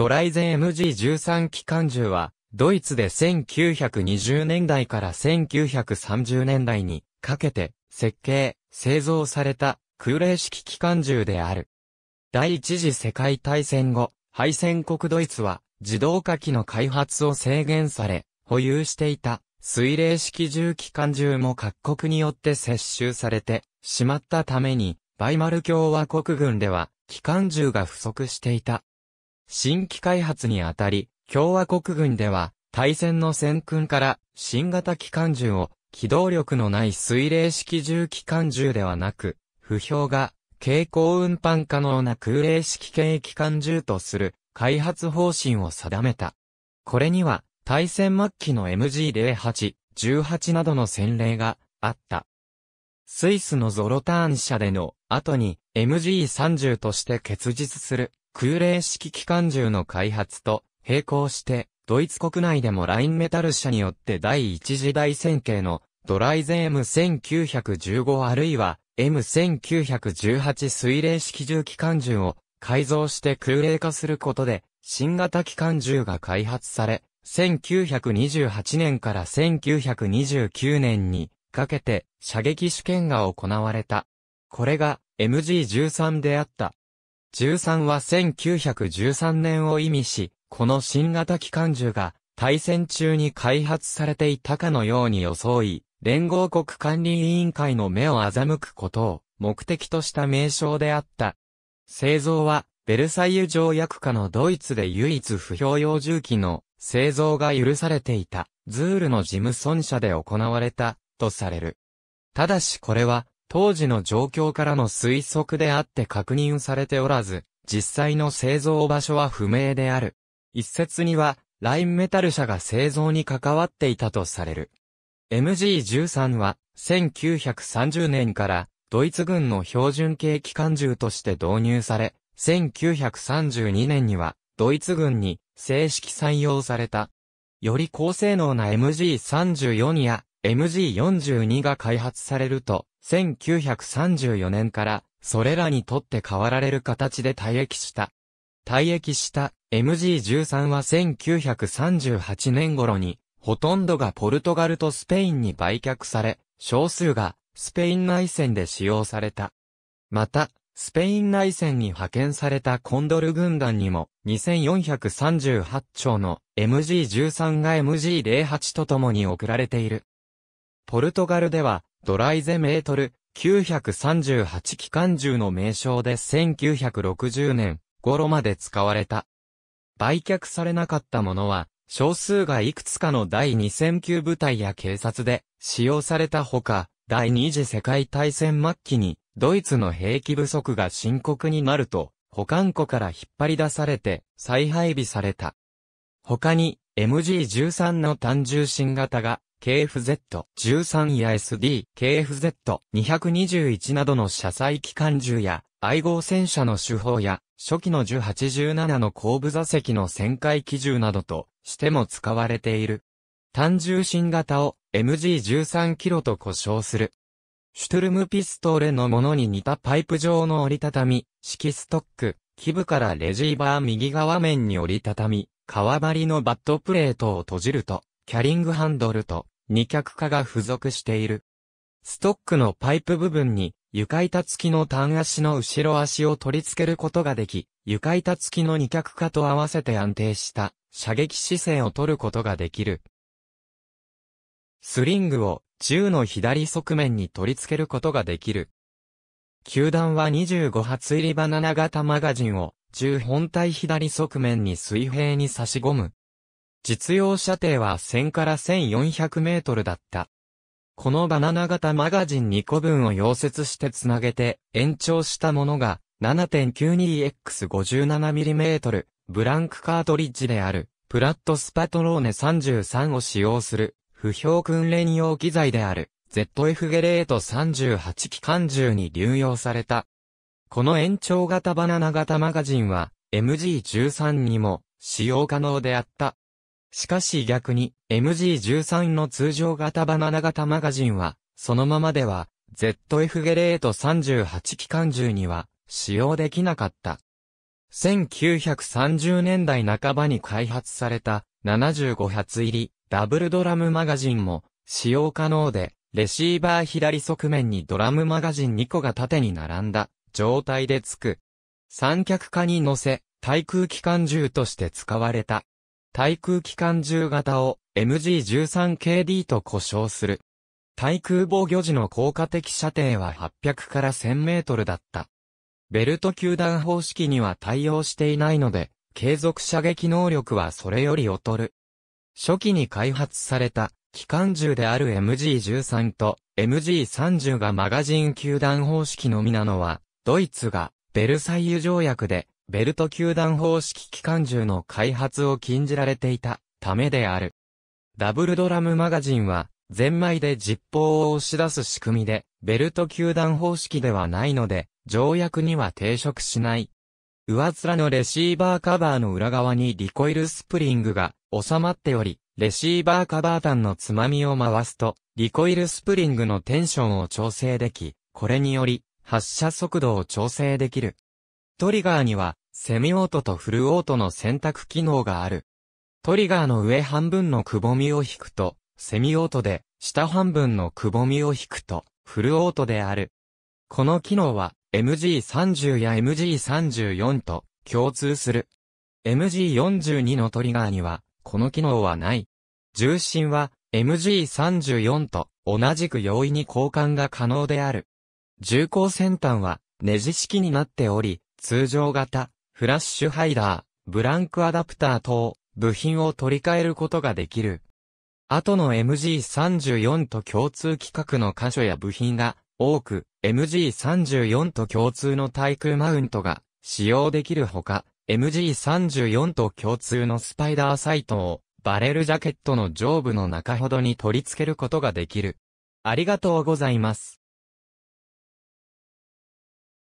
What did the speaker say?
ドライゼン MG13 機関銃は、ドイツで1920年代から1930年代にかけて設計、製造された空冷式機関銃である。第一次世界大戦後、敗戦国ドイツは自動火器の開発を制限され、保有していた水冷式銃機関銃も各国によって接収されてしまったために、バイマル共和国軍では機関銃が不足していた。新規開発にあたり、共和国軍では、対戦の戦訓から新型機関銃を機動力のない水冷式重機関銃ではなく、不評が蛍光運搬可能な空冷式系機関銃とする開発方針を定めた。これには、対戦末期の MG08、18などの戦例があった。スイスのゾロターン社での後に MG30 として結実する空冷式機関銃の開発と並行して、ドイツ国内でもラインメタル社によって第一次大戦型のドライゼ M1915 あるいは M1918 水冷式銃機関銃を改造して空冷化することで新型機関銃が開発され、1928年から1929年にかけて射撃試験が行われた。これが MG13 であった。13は1913年を意味し、この新型機関銃が大戦中に開発されていたかのように装い、連合国管理委員会の目を欺くことを目的とした名称であった。製造は、ベルサイユ条約下のドイツで唯一不評用銃器の製造が許されていた、ズールの事務損者で行われた、とされる。ただしこれは、当時の状況からの推測であって確認されておらず、実際の製造場所は不明である。一説には、ラインメタル社が製造に関わっていたとされる。MG13 は、1930年から、ドイツ軍の標準系機関銃として導入され、1932年には、ドイツ軍に正式採用された。より高性能な MG34 や MG42 が開発されると、1934年からそれらにとって変わられる形で退役した。退役した MG13 は1938年頃にほとんどがポルトガルとスペインに売却され、少数がスペイン内戦で使用された。また、スペイン内戦に派遣されたコンドル軍団にも、2438丁の MG13 が MG08 と共に送られている。ポルトガルでは、ドライゼメートル、938機関銃の名称で1960年頃まで使われた。売却されなかったものは、少数がいくつかの第2 0 0級部隊や警察で使用されたほか、第二次世界大戦末期にドイツの兵器不足が深刻になると、保管庫から引っ張り出されて再配備された。他に MG13 の単重新型が KFZ13 や SD、KFZ221 などの車載機関銃や、愛号戦車の手法や、初期の1087の後部座席の旋回機銃などとしても使われている。単重新型を MG13 キロと呼称する。シュトゥルムピストーレのものに似たパイプ状の折りたたみ、式ストック、基部からレジーバー右側面に折りたたみ、革張りのバットプレートを閉じると、キャリングハンドルと二脚化が付属している。ストックのパイプ部分に床板付きの単足の後ろ足を取り付けることができ、床板付きの二脚化と合わせて安定した射撃姿勢を取ることができる。スリングを銃の左側面に取り付けることができる。球弾は25発入りバナナ型マガジンを銃本体左側面に水平に差し込む実用射程は1000から1400メートルだった。このバナナ型マガジン2個分を溶接してつなげて延長したものが 7.92X57mm ブランクカートリッジであるプラットスパトローネ33を使用する不評訓練用機材である ZF ゲレート38機関銃に流用された。この延長型バナナ型マガジンは MG13 にも使用可能であった。しかし逆に、MG13 の通常型バナナ型マガジンは、そのままでは、ZF ゲレート38機関銃には、使用できなかった。1930年代半ばに開発された、75発入り、ダブルドラムマガジンも、使用可能で、レシーバー左側面にドラムマガジン2個が縦に並んだ、状態で付く。三脚化に乗せ、対空機関銃として使われた。対空機関銃型を MG13KD と呼称する。対空防御時の効果的射程は800から1000メートルだった。ベルト球弾方式には対応していないので、継続射撃能力はそれより劣る。初期に開発された機関銃である MG13 と MG30 がマガジン球弾方式のみなのは、ドイツがベルサイユ条約でベルト球団方式機関銃の開発を禁じられていたためである。ダブルドラムマガジンは、ゼンマイで実砲を押し出す仕組みで、ベルト球団方式ではないので、条約には抵触しない。上面のレシーバーカバーの裏側にリコイルスプリングが収まっており、レシーバーカバー弾のつまみを回すと、リコイルスプリングのテンションを調整でき、これにより、発射速度を調整できる。トリガーには、セミオートとフルオートの選択機能がある。トリガーの上半分のくぼみを引くと、セミオートで、下半分のくぼみを引くと、フルオートである。この機能は、MG30 や MG34 と共通する。MG42 のトリガーには、この機能はない。重心は、MG34 と同じく容易に交換が可能である。重工先端は、ネジ式になっており、通常型、フラッシュハイダー、ブランクアダプター等、部品を取り替えることができる。後の MG34 と共通規格の箇所や部品が多く、MG34 と共通の対空マウントが使用できるほか、MG34 と共通のスパイダーサイトをバレルジャケットの上部の中ほどに取り付けることができる。ありがとうございます。